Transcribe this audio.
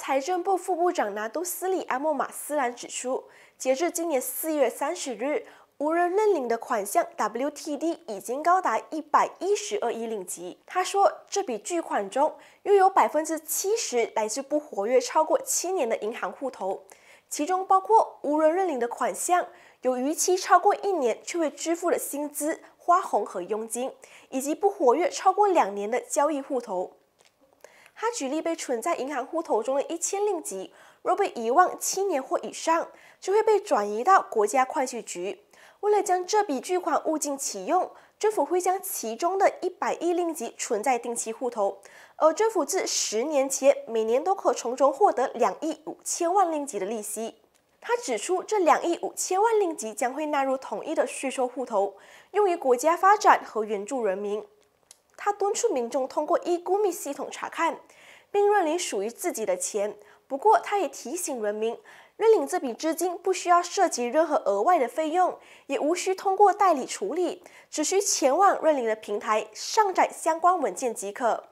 财政部副部长拿督斯里阿莫马斯兰指出，截至今年四月三十日，无人认领的款项 WTD 已经高达一百一十二亿令吉。他说，这笔巨款中又有百分之七十来自不活跃超过七年的银行户头，其中包括无人认领的款项、有逾期超过一年却未支付的薪资、花红和佣金，以及不活跃超过两年的交易户头。他举例，被存在银行户头中的一千令吉，若被遗忘七年或以上，就会被转移到国家会计局。为了将这笔巨款物尽其用，政府会将其中的一百亿令吉存在定期户头，而政府自十年前每年都可从中获得两亿五千万令吉的利息。他指出，这两亿五千万令吉将会纳入统一的税收户头，用于国家发展和援助人民。他敦促民众通过 eGumi 系统查看，并认领属于自己的钱。不过，他也提醒人民，认领这笔资金不需要涉及任何额外的费用，也无需通过代理处理，只需前往认领的平台上载相关文件即可。